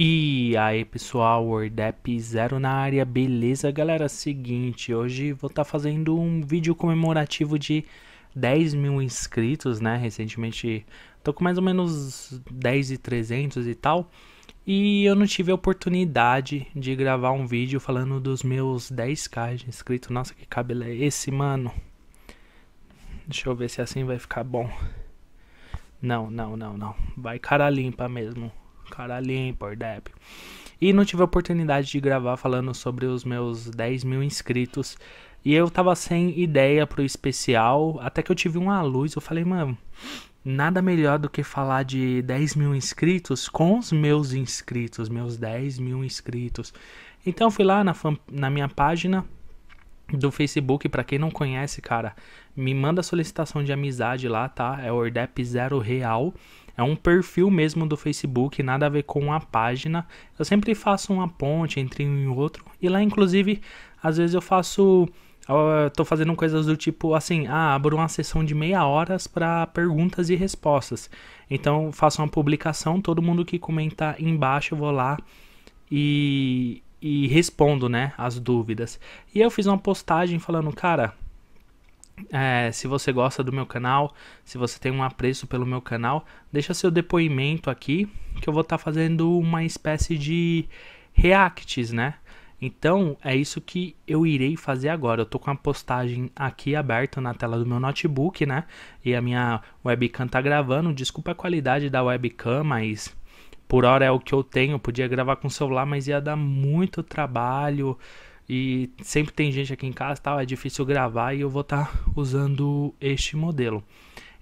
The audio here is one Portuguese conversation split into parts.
E aí pessoal, Wordap Zero na área, beleza galera? Seguinte, hoje vou estar tá fazendo um vídeo comemorativo de 10 mil inscritos, né? Recentemente tô com mais ou menos 10 e 300 e tal. E eu não tive a oportunidade de gravar um vídeo falando dos meus 10k de inscritos. Nossa, que cabelo é esse, mano? Deixa eu ver se assim vai ficar bom. Não, não, não, não. Vai cara limpa mesmo cara limpo, ordep. E não tive a oportunidade de gravar falando sobre os meus 10 mil inscritos. E eu tava sem ideia pro especial, até que eu tive uma luz. Eu falei, mano, nada melhor do que falar de 10 mil inscritos com os meus inscritos, meus 10 mil inscritos. Então fui lá na, na minha página do Facebook, para quem não conhece, cara, me manda solicitação de amizade lá, tá? É ordep zero real. É um perfil mesmo do Facebook, nada a ver com uma página. Eu sempre faço uma ponte entre um e outro. E lá, inclusive, às vezes eu faço. Eu tô fazendo coisas do tipo assim, ah, abro uma sessão de meia horas para perguntas e respostas. Então faço uma publicação, todo mundo que comentar embaixo eu vou lá e, e respondo, né, as dúvidas. E eu fiz uma postagem falando, cara, é, se você gosta do meu canal, se você tem um apreço pelo meu canal, deixa seu depoimento aqui, que eu vou estar tá fazendo uma espécie de reacts, né? Então, é isso que eu irei fazer agora. Eu tô com a postagem aqui aberta na tela do meu notebook, né? E a minha webcam tá gravando. Desculpa a qualidade da webcam, mas por hora é o que eu tenho. Eu podia gravar com o celular, mas ia dar muito trabalho. E sempre tem gente aqui em casa, tal, é difícil gravar e eu vou estar tá usando este modelo.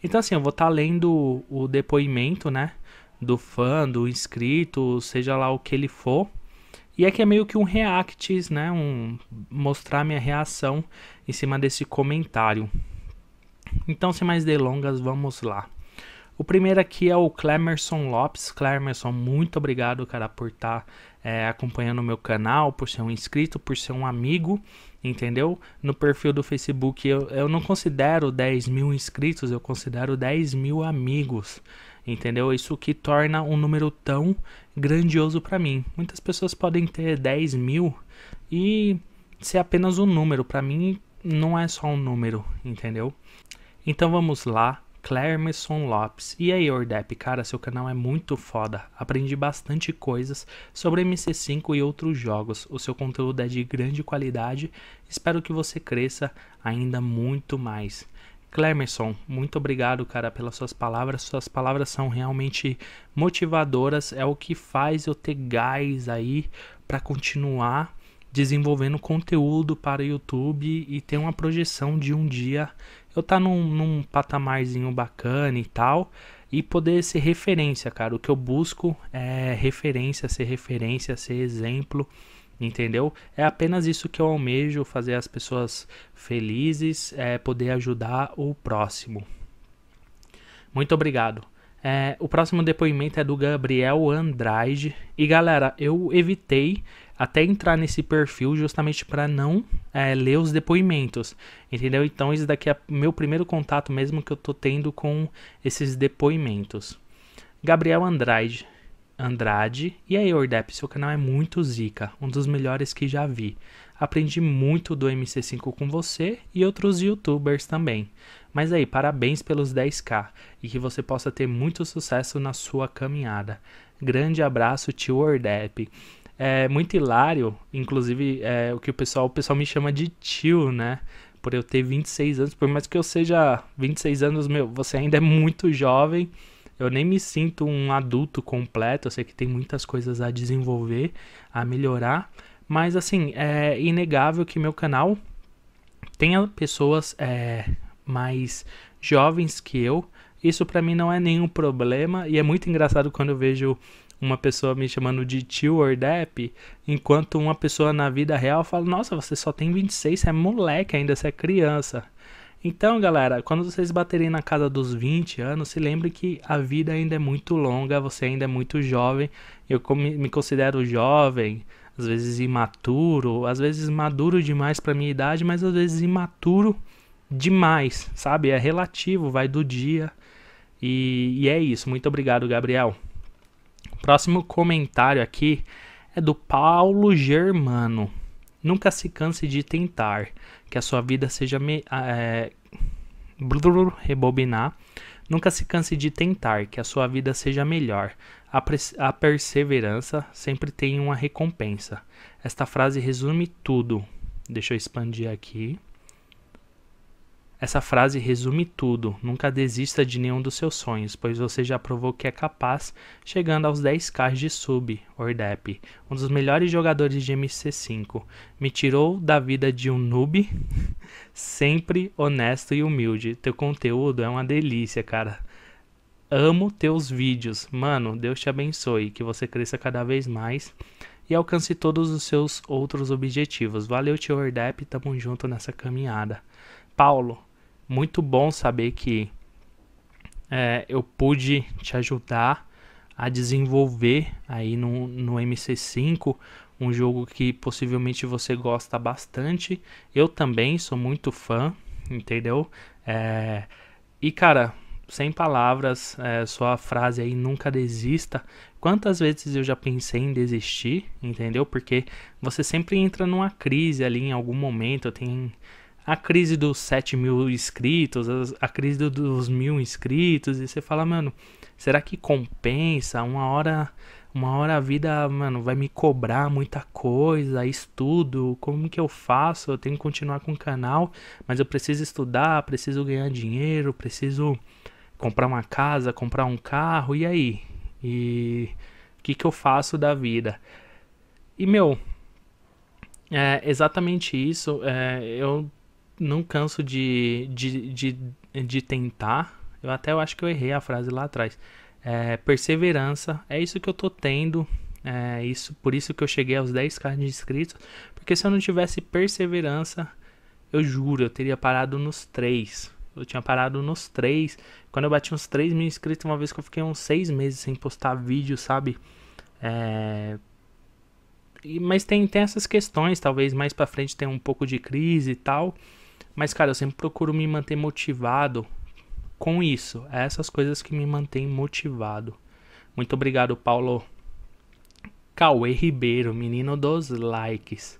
Então assim, eu vou estar tá lendo o depoimento, né, do fã, do inscrito, seja lá o que ele for. E é que é meio que um react, né, um mostrar minha reação em cima desse comentário. Então, sem mais delongas, vamos lá. O primeiro aqui é o Clemerson Lopes. Clemerson, muito obrigado, cara, por estar tá, é, acompanhando o meu canal, por ser um inscrito, por ser um amigo, entendeu? No perfil do Facebook, eu, eu não considero 10 mil inscritos, eu considero 10 mil amigos, entendeu? Isso que torna um número tão grandioso para mim. Muitas pessoas podem ter 10 mil e ser apenas um número. Para mim, não é só um número, entendeu? Então vamos lá Clermerson Lopes. E aí, Ordep, cara, seu canal é muito foda. Aprendi bastante coisas sobre MC5 e outros jogos. O seu conteúdo é de grande qualidade. Espero que você cresça ainda muito mais. Clemerson, muito obrigado, cara, pelas suas palavras. Suas palavras são realmente motivadoras. É o que faz eu ter gás aí para continuar desenvolvendo conteúdo para o YouTube e ter uma projeção de um dia eu tá num, num patamarzinho bacana e tal e poder ser referência, cara. O que eu busco é referência, ser referência, ser exemplo, entendeu? É apenas isso que eu almejo, fazer as pessoas felizes, é poder ajudar o próximo. Muito obrigado. É, o próximo depoimento é do Gabriel Andrade. E galera, eu evitei até entrar nesse perfil justamente para não é, ler os depoimentos, entendeu? Então esse daqui é meu primeiro contato mesmo que eu tô tendo com esses depoimentos. Gabriel Andrade, Andrade. E aí, Ordep, seu canal é muito zica, um dos melhores que já vi. Aprendi muito do MC5 com você e outros youtubers também. Mas aí, parabéns pelos 10k e que você possa ter muito sucesso na sua caminhada. Grande abraço, tio Ordep é muito hilário, inclusive é, o que o pessoal, o pessoal me chama de tio, né? Por eu ter 26 anos, por mais que eu seja 26 anos, meu, você ainda é muito jovem. Eu nem me sinto um adulto completo, eu sei que tem muitas coisas a desenvolver, a melhorar, mas assim, é inegável que meu canal tenha pessoas é, mais jovens que eu. Isso para mim não é nenhum problema e é muito engraçado quando eu vejo uma pessoa me chamando de tio or dep, enquanto uma pessoa na vida real fala: Nossa, você só tem 26, você é moleque ainda, você é criança. Então, galera, quando vocês baterem na casa dos 20 anos, se lembre que a vida ainda é muito longa, você ainda é muito jovem. Eu me considero jovem, às vezes imaturo, às vezes maduro demais para minha idade, mas às vezes imaturo demais, sabe? É relativo, vai do dia. E, e é isso. Muito obrigado, Gabriel. Próximo comentário aqui é do Paulo Germano. Nunca se canse de tentar. Que a sua vida seja. Me, ah, é, blur, rebobinar. Nunca se canse de tentar, que a sua vida seja melhor. A, a, perseverança sempre tem uma recompensa. Esta frase resume tudo. Deixa eu expandir aqui. Essa frase resume tudo. Nunca desista de nenhum dos seus sonhos, pois você já provou que é capaz, chegando aos 10k de sub, Ordep, um dos melhores jogadores de MC5. Me tirou da vida de um noob, sempre honesto e humilde. Teu conteúdo é uma delícia, cara. Amo teus vídeos. Mano, Deus te abençoe, que você cresça cada vez mais e alcance todos os seus outros objetivos. Valeu, tio Ordep, tamo junto nessa caminhada. Paulo, muito bom saber que é, eu pude te ajudar a desenvolver aí no, no MC5 um jogo que possivelmente você gosta bastante. Eu também sou muito fã, entendeu? É, e cara, sem palavras, é, sua frase aí nunca desista. Quantas vezes eu já pensei em desistir, entendeu? Porque você sempre entra numa crise ali em algum momento, tem a crise dos 7 mil inscritos, a crise dos mil inscritos, e você fala, mano, será que compensa? Uma hora, uma hora a vida, mano, vai me cobrar muita coisa, estudo, como que eu faço? Eu tenho que continuar com o canal, mas eu preciso estudar, preciso ganhar dinheiro, preciso comprar uma casa, comprar um carro, e aí? E o que, que eu faço da vida? E meu, é exatamente isso. É, eu não canso de, de, de, de tentar. Eu até eu acho que eu errei a frase lá atrás. É, perseverança, é isso que eu tô tendo. É isso, por isso que eu cheguei aos 10k de inscritos. Porque se eu não tivesse perseverança, eu juro, eu teria parado nos 3. Eu tinha parado nos 3. Quando eu bati uns 3 mil inscritos, uma vez que eu fiquei uns 6 meses sem postar vídeo, sabe? É, mas tem, tem essas questões, talvez mais para frente tenha um pouco de crise e tal. Mas, cara, eu sempre procuro me manter motivado com isso. É essas coisas que me mantêm motivado. Muito obrigado, Paulo Cauê Ribeiro, menino dos likes.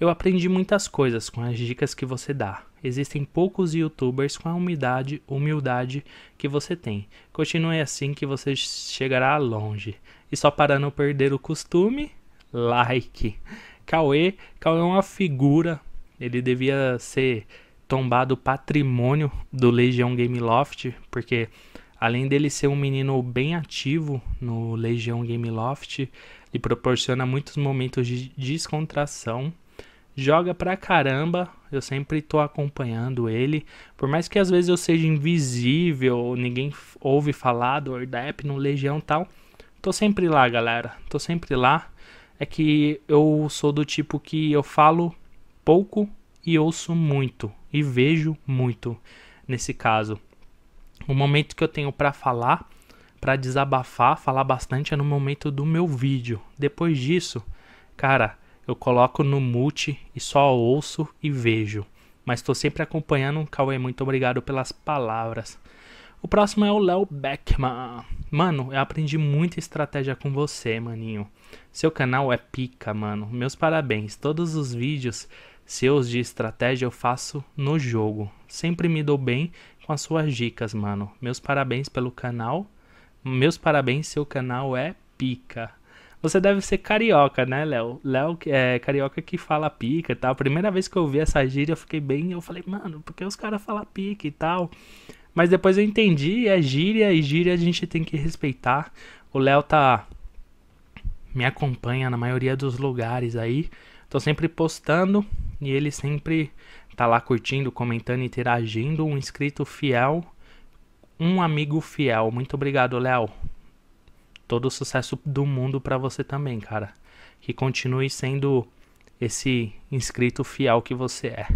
Eu aprendi muitas coisas com as dicas que você dá. Existem poucos youtubers com a humildade, humildade que você tem. Continue assim que você chegará longe. E só para não perder o costume, like. Cauê, Cauê é uma figura. Ele devia ser tombar do patrimônio do Legião Game Loft, porque além dele ser um menino bem ativo no Legião Game Loft, ele proporciona muitos momentos de descontração. Joga pra caramba, eu sempre tô acompanhando ele. Por mais que às vezes eu seja invisível, ninguém ouve falar do Ordep no Legião tal, tô sempre lá, galera. Tô sempre lá. É que eu sou do tipo que eu falo pouco e ouço muito e vejo muito nesse caso. O momento que eu tenho para falar, para desabafar, falar bastante é no momento do meu vídeo. Depois disso, cara, eu coloco no mute e só ouço e vejo. Mas estou sempre acompanhando. Cauê, muito obrigado pelas palavras. O próximo é o Léo Beckman. Mano, eu aprendi muita estratégia com você, maninho. Seu canal é pica, mano. Meus parabéns. Todos os vídeos seus de estratégia eu faço no jogo. Sempre me dou bem com as suas dicas, mano. Meus parabéns pelo canal. Meus parabéns, seu canal é pica. Você deve ser carioca, né, Léo? Léo é carioca que fala pica e tal. primeira vez que eu vi essa gíria, eu fiquei bem. Eu falei, mano, por que os caras falam pica e tal? Mas depois eu entendi, é gíria e gíria a gente tem que respeitar. O Léo tá. me acompanha na maioria dos lugares aí. Tô sempre postando e ele sempre tá lá curtindo, comentando, interagindo. Um inscrito fiel, um amigo fiel. Muito obrigado, Léo. Todo o sucesso do mundo para você também, cara. Que continue sendo esse inscrito fiel que você é.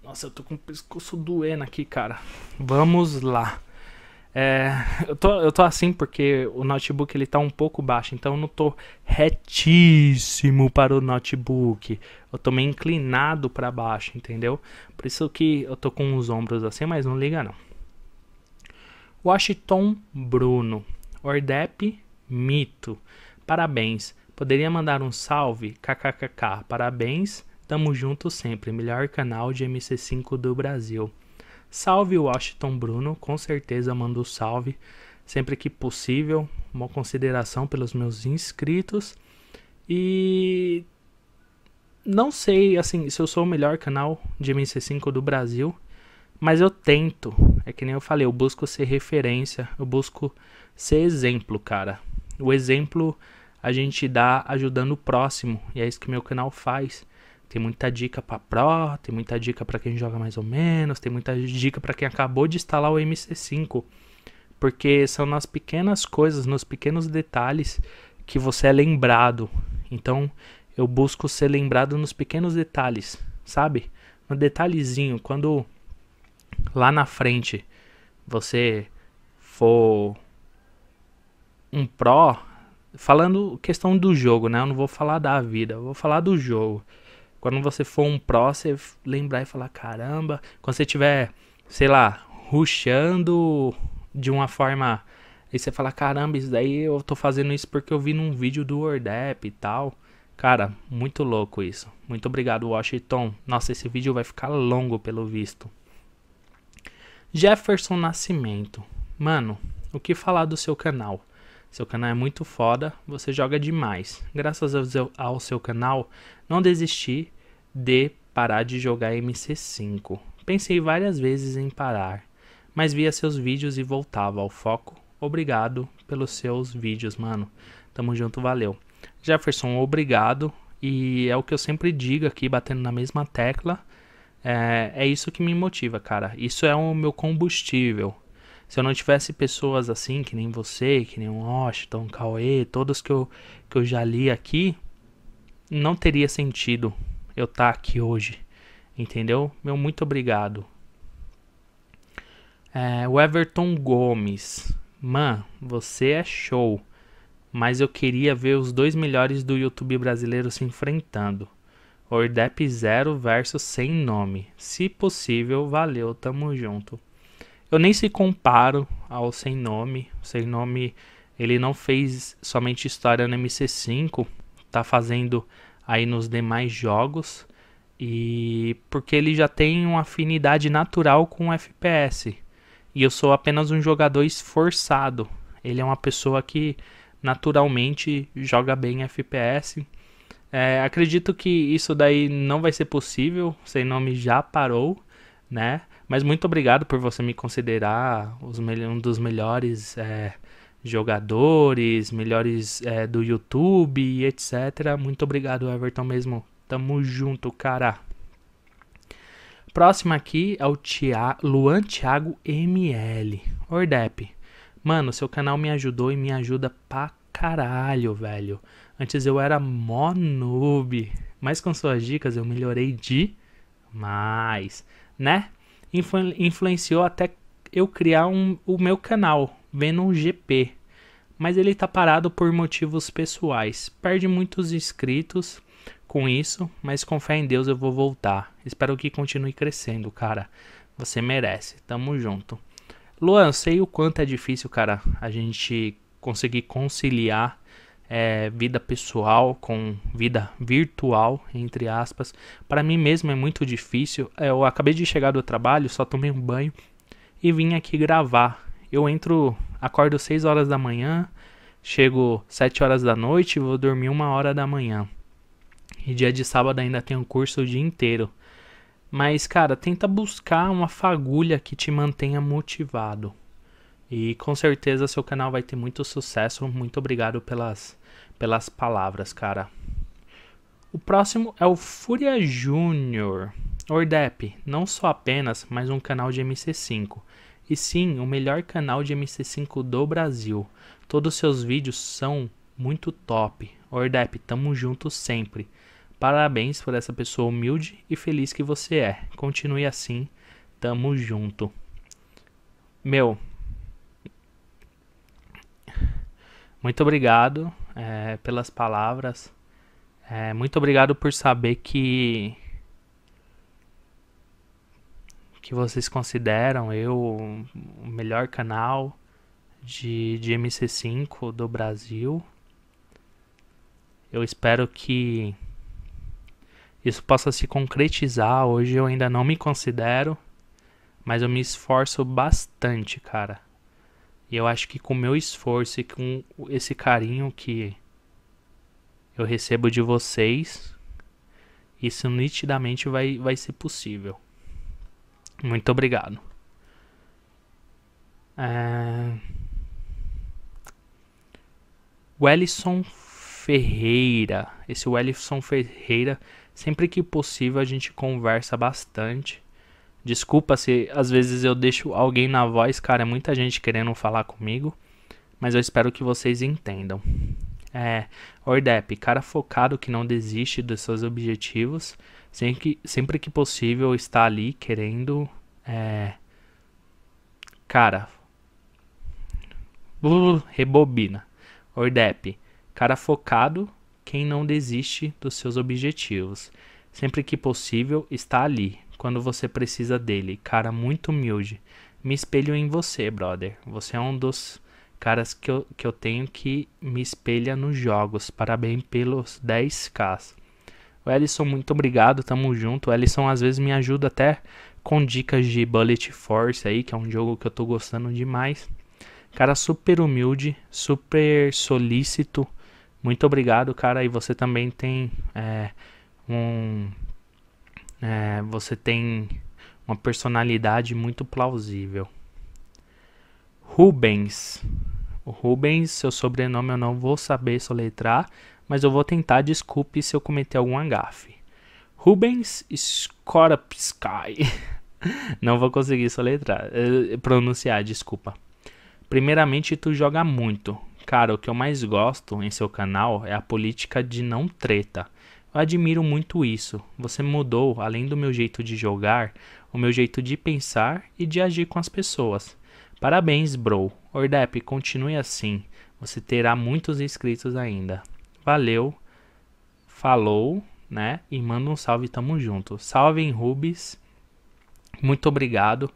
Nossa, eu tô com o pescoço doendo aqui, cara. Vamos lá. É, eu, tô, eu tô assim porque o notebook ele tá um pouco baixo, então eu não tô retíssimo para o notebook. Eu tô meio inclinado para baixo, entendeu? Por isso que eu tô com os ombros assim, mas não liga não. Washington Bruno, Ordep Mito, parabéns. Poderia mandar um salve? KKKK, parabéns. Tamo junto sempre, melhor canal de MC5 do Brasil. Salve Washington Bruno, com certeza mando salve sempre que possível, uma consideração pelos meus inscritos. E não sei assim se eu sou o melhor canal de MC5 do Brasil, mas eu tento. É que nem eu falei, eu busco ser referência, eu busco ser exemplo, cara. O exemplo a gente dá ajudando o próximo, e é isso que meu canal faz. Tem muita dica para pro, tem muita dica para quem joga mais ou menos, tem muita dica para quem acabou de instalar o MC5. Porque são nas pequenas coisas, nos pequenos detalhes que você é lembrado. Então, eu busco ser lembrado nos pequenos detalhes, sabe? No detalhezinho, quando lá na frente você for um pro, falando questão do jogo, né? Eu não vou falar da vida, eu vou falar do jogo. Quando você for um pró, você lembrar e falar, caramba, quando você tiver, sei lá, ruxando de uma forma. Aí você fala, caramba, isso daí eu tô fazendo isso porque eu vi num vídeo do Ordep e tal. Cara, muito louco isso. Muito obrigado, Washington. Nossa, esse vídeo vai ficar longo pelo visto. Jefferson Nascimento. Mano, o que falar do seu canal? Seu canal é muito foda, você joga demais. Graças ao seu canal, não desisti de parar de jogar MC5. Pensei várias vezes em parar, mas via seus vídeos e voltava ao foco. Obrigado pelos seus vídeos, mano. Tamo junto, valeu. Jefferson, obrigado. E é o que eu sempre digo aqui, batendo na mesma tecla. É, é isso que me motiva, cara. Isso é o meu combustível. Se eu não tivesse pessoas assim, que nem você, que nem o Washington, o Cauê, todos que eu, que eu já li aqui, não teria sentido eu estar tá aqui hoje. Entendeu? Meu muito obrigado. É, o Everton Gomes. Man, você é show. Mas eu queria ver os dois melhores do YouTube brasileiro se enfrentando. Ordep 0 versus sem nome. Se possível, valeu, tamo junto eu nem se comparo ao Sem Nome. O Sem Nome, ele não fez somente história no MC5, tá fazendo aí nos demais jogos. E porque ele já tem uma afinidade natural com o FPS. E eu sou apenas um jogador esforçado. Ele é uma pessoa que naturalmente joga bem FPS. É, acredito que isso daí não vai ser possível. Sem nome já parou, né? Mas muito obrigado por você me considerar um dos melhores é, jogadores, melhores é, do YouTube, etc. Muito obrigado, Everton, mesmo. Tamo junto, cara. Próximo aqui é o Tia, Luan Thiago ML. Ordep. Mano, seu canal me ajudou e me ajuda pra caralho, velho. Antes eu era mó noob, mas com suas dicas eu melhorei demais, né? influ influenciou até eu criar um, o meu canal, Venom GP. Mas ele tá parado por motivos pessoais. Perde muitos inscritos com isso, mas com fé em Deus eu vou voltar. Espero que continue crescendo, cara. Você merece. Tamo junto. Luan, sei o quanto é difícil, cara, a gente conseguir conciliar é, vida pessoal com vida virtual, entre aspas. Para mim mesmo é muito difícil. É, eu acabei de chegar do trabalho, só tomei um banho e vim aqui gravar. Eu entro, acordo 6 horas da manhã, chego 7 horas da noite e vou dormir uma hora da manhã. E dia de sábado ainda tenho curso o dia inteiro. Mas, cara, tenta buscar uma fagulha que te mantenha motivado. E com certeza seu canal vai ter muito sucesso. Muito obrigado pelas, pelas palavras, cara. O próximo é o Fúria Júnior. Ordep, não só apenas mais um canal de MC5, e sim o melhor canal de MC5 do Brasil. Todos seus vídeos são muito top. Ordep, tamo junto sempre. Parabéns por essa pessoa humilde e feliz que você é. Continue assim, tamo junto. Meu, Muito obrigado é, pelas palavras. É, muito obrigado por saber que que vocês consideram eu o melhor canal de, de MC5 do Brasil. Eu espero que isso possa se concretizar. Hoje eu ainda não me considero, mas eu me esforço bastante, cara. E eu acho que com o meu esforço e com esse carinho que eu recebo de vocês, isso nitidamente vai, vai ser possível. Muito obrigado. É... Wellison Ferreira. Esse Wellison Ferreira, sempre que possível a gente conversa bastante. Desculpa se às vezes eu deixo alguém na voz, cara, é muita gente querendo falar comigo, mas eu espero que vocês entendam. É, Ordep, cara focado que não desiste dos seus objetivos, sempre que, sempre que possível está ali querendo. É, cara. Blu, uh, rebobina. Ordep, cara focado quem não desiste dos seus objetivos, sempre que possível está ali quando você precisa dele. Cara muito humilde. Me espelho em você, brother. Você é um dos caras que eu, que eu tenho que me espelha nos jogos. Parabéns pelos 10k. O Ellison, muito obrigado, tamo junto. O Ellison às vezes me ajuda até com dicas de Bullet Force aí, que é um jogo que eu tô gostando demais. Cara super humilde, super solícito. Muito obrigado, cara. E você também tem é, um é, você tem uma personalidade muito plausível. Rubens. O Rubens, seu sobrenome eu não vou saber soletrar, mas eu vou tentar, desculpe se eu cometer algum gafe. Rubens Skorupsky. Não vou conseguir soletrar, eh, pronunciar, desculpa. Primeiramente, tu joga muito. Cara, o que eu mais gosto em seu canal é a política de não treta. Eu admiro muito isso. Você mudou, além do meu jeito de jogar, o meu jeito de pensar e de agir com as pessoas. Parabéns, bro. Ordep, continue assim. Você terá muitos inscritos ainda. Valeu. Falou, né? E manda um salve, tamo junto. Salve em Rubis. Muito obrigado.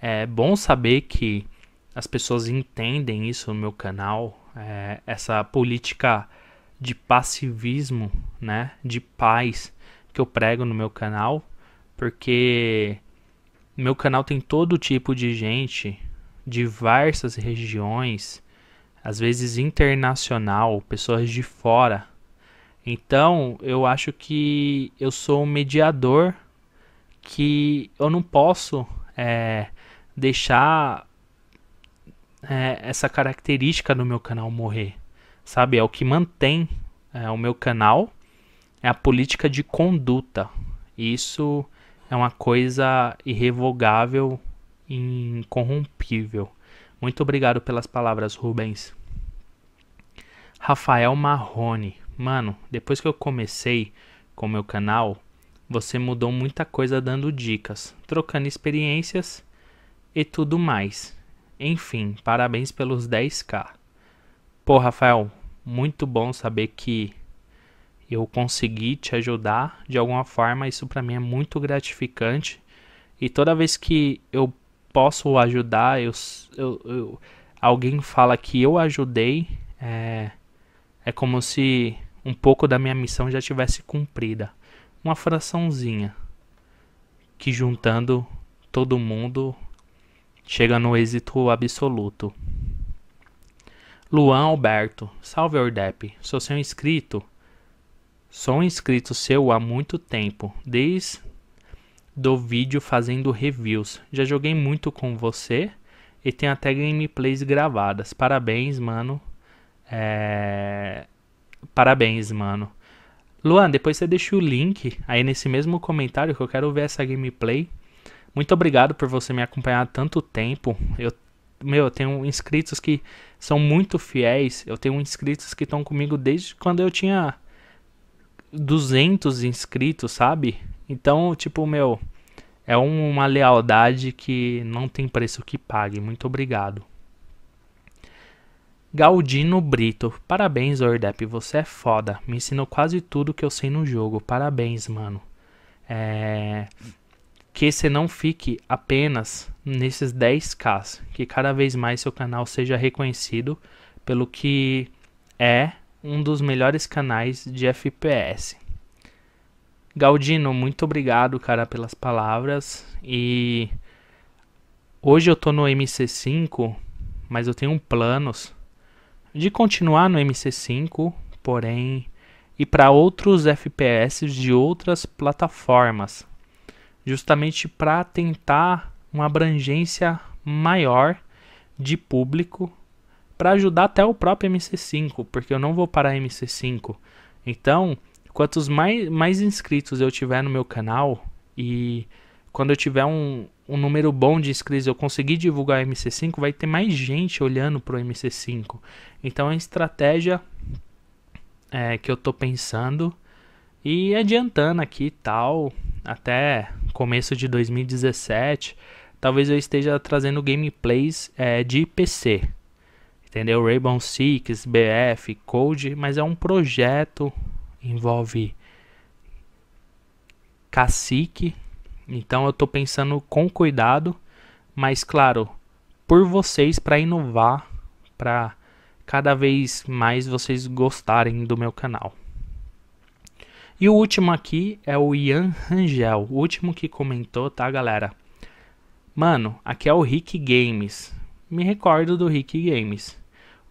É bom saber que as pessoas entendem isso no meu canal, é, essa política de passivismo, né, de paz que eu prego no meu canal, porque meu canal tem todo tipo de gente, diversas regiões, às vezes internacional, pessoas de fora. Então, eu acho que eu sou um mediador que eu não posso é, deixar é, essa característica do meu canal morrer sabe? É o que mantém é, o meu canal, é a política de conduta. Isso é uma coisa irrevogável e incorrompível. Muito obrigado pelas palavras, Rubens. Rafael Marrone. Mano, depois que eu comecei com meu canal, você mudou muita coisa dando dicas, trocando experiências e tudo mais. Enfim, parabéns pelos 10k. Pô, Rafael, muito bom saber que eu consegui te ajudar de alguma forma. Isso para mim é muito gratificante. E toda vez que eu posso ajudar, eu, eu, eu alguém fala que eu ajudei, é, é como se um pouco da minha missão já tivesse cumprida. Uma fraçãozinha que juntando todo mundo chega no êxito absoluto. Luan Alberto, salve Ordep, sou seu inscrito. Sou um inscrito seu há muito tempo, desde do vídeo fazendo reviews. Já joguei muito com você e tem até gameplays gravadas. Parabéns, mano. É... Parabéns, mano. Luan, depois você deixa o link aí nesse mesmo comentário que eu quero ver essa gameplay. Muito obrigado por você me acompanhar há tanto tempo. Eu meu, eu tenho inscritos que são muito fiéis. Eu tenho inscritos que estão comigo desde quando eu tinha 200 inscritos, sabe? Então, tipo, meu, é uma lealdade que não tem preço que pague. Muito obrigado. Galdino Brito, parabéns, Ordep, você é foda. Me ensinou quase tudo que eu sei no jogo. Parabéns, mano. É que você não fique apenas nesses 10k, que cada vez mais seu canal seja reconhecido pelo que é um dos melhores canais de FPS. Galdino, muito obrigado, cara, pelas palavras. E hoje eu tô no MC5, mas eu tenho planos de continuar no MC5, porém, e para outros FPS de outras plataformas justamente para tentar uma abrangência maior de público para ajudar até o próprio MC5, porque eu não vou parar MC5. Então, quantos mais, mais inscritos eu tiver no meu canal e quando eu tiver um, um número bom de inscritos, eu conseguir divulgar MC5, vai ter mais gente olhando pro MC5. Então, é a estratégia é, que eu estou pensando e adiantando aqui tal, até começo de 2017, talvez eu esteja trazendo gameplays é, de PC. Entendeu? Rainbow Six, BF, Code, mas é um projeto, envolve cacique. Então eu estou pensando com cuidado, mas claro, por vocês para inovar, para cada vez mais vocês gostarem do meu canal. E o último aqui é o Ian Rangel, o último que comentou, tá, galera? Mano, aqui é o Rick Games. Me recordo do Rick Games.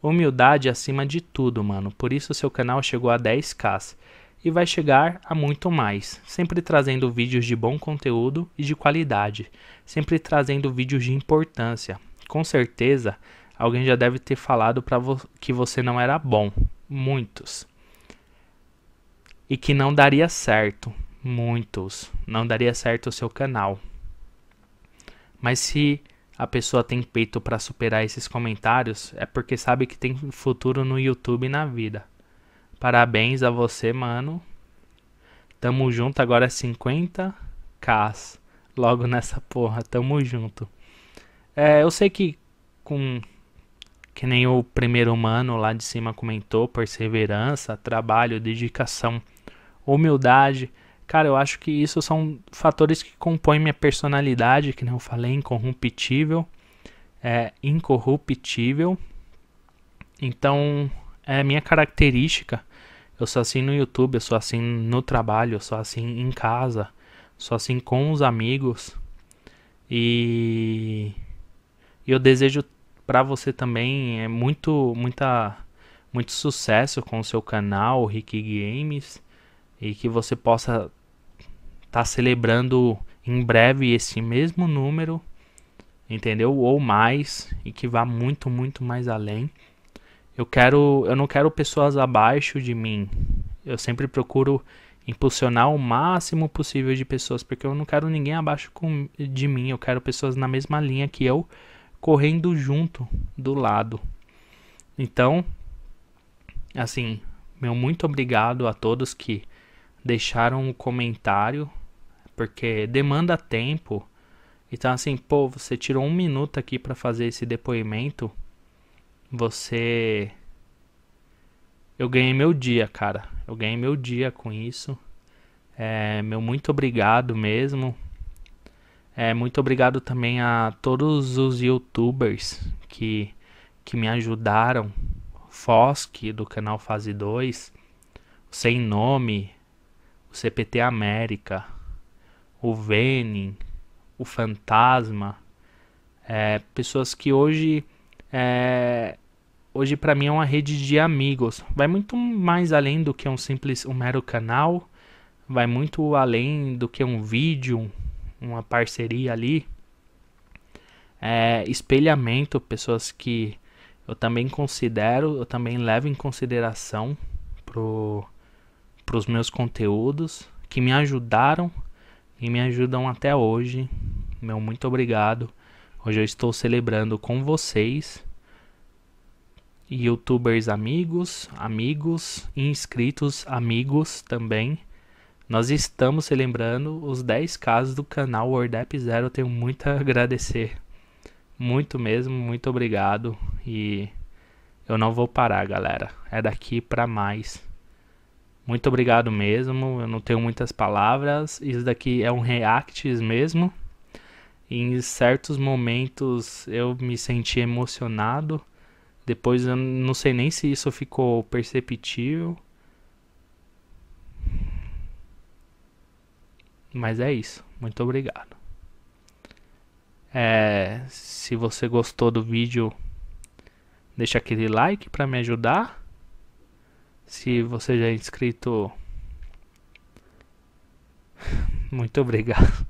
Humildade acima de tudo, mano. Por isso seu canal chegou a 10k e vai chegar a muito mais, sempre trazendo vídeos de bom conteúdo e de qualidade, sempre trazendo vídeos de importância. Com certeza, alguém já deve ter falado para vo que você não era bom. Muitos e que não daria certo, muitos, não daria certo o seu canal. Mas se a pessoa tem peito para superar esses comentários, é porque sabe que tem futuro no YouTube e na vida. Parabéns a você, mano. Tamo junto, agora é 50k logo nessa porra, tamo junto. É, eu sei que com que nem o primeiro humano lá de cima comentou, perseverança, trabalho, dedicação humildade. Cara, eu acho que isso são fatores que compõem minha personalidade, que não eu falei, incorruptível. É incorruptível. Então, é minha característica. Eu sou assim no YouTube, eu sou assim no trabalho, eu sou assim em casa, sou assim com os amigos. E eu desejo para você também é muito muita muito sucesso com o seu canal Rick Games e que você possa estar tá celebrando em breve esse mesmo número, entendeu? Ou mais e que vá muito, muito mais além. Eu quero, eu não quero pessoas abaixo de mim. Eu sempre procuro impulsionar o máximo possível de pessoas, porque eu não quero ninguém abaixo com, de mim. Eu quero pessoas na mesma linha que eu, correndo junto do lado. Então, assim, meu muito obrigado a todos que deixaram um comentário, porque demanda tempo. Então, assim, pô, você tirou um minuto aqui para fazer esse depoimento. Você. Eu ganhei meu dia, cara. Eu ganhei meu dia com isso. É, meu muito obrigado mesmo. É, muito obrigado também a todos os youtubers que, que me ajudaram. Fosk, do canal Fase 2. Sem Nome, o CPT América, o Venin, o Fantasma, é, pessoas que hoje é, hoje para mim é uma rede de amigos. Vai muito mais além do que um simples, um mero canal, vai muito além do que um vídeo, uma parceria ali. É, espelhamento, pessoas que eu também considero, eu também levo em consideração pro para os meus conteúdos que me ajudaram e me ajudam até hoje. Meu muito obrigado. Hoje eu estou celebrando com vocês, youtubers amigos, amigos inscritos amigos também. Nós estamos celebrando os 10 casos do canal WordApp Zero. tenho muito a agradecer. Muito mesmo, muito obrigado. E eu não vou parar, galera. É daqui para mais. Muito obrigado mesmo. Eu não tenho muitas palavras. Isso daqui é um react mesmo. Em certos momentos eu me senti emocionado. Depois eu não sei nem se isso ficou perceptível. Mas é isso. Muito obrigado. É, se você gostou do vídeo, deixa aquele like para me ajudar. Se você já é inscrito, muito obrigado.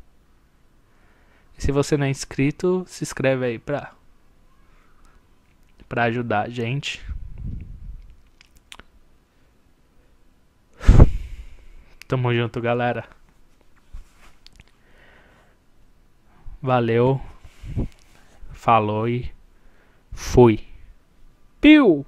E se você não é inscrito, se inscreve aí pra, pra ajudar a gente. Tamo junto, galera. Valeu. Falou e fui. Piu!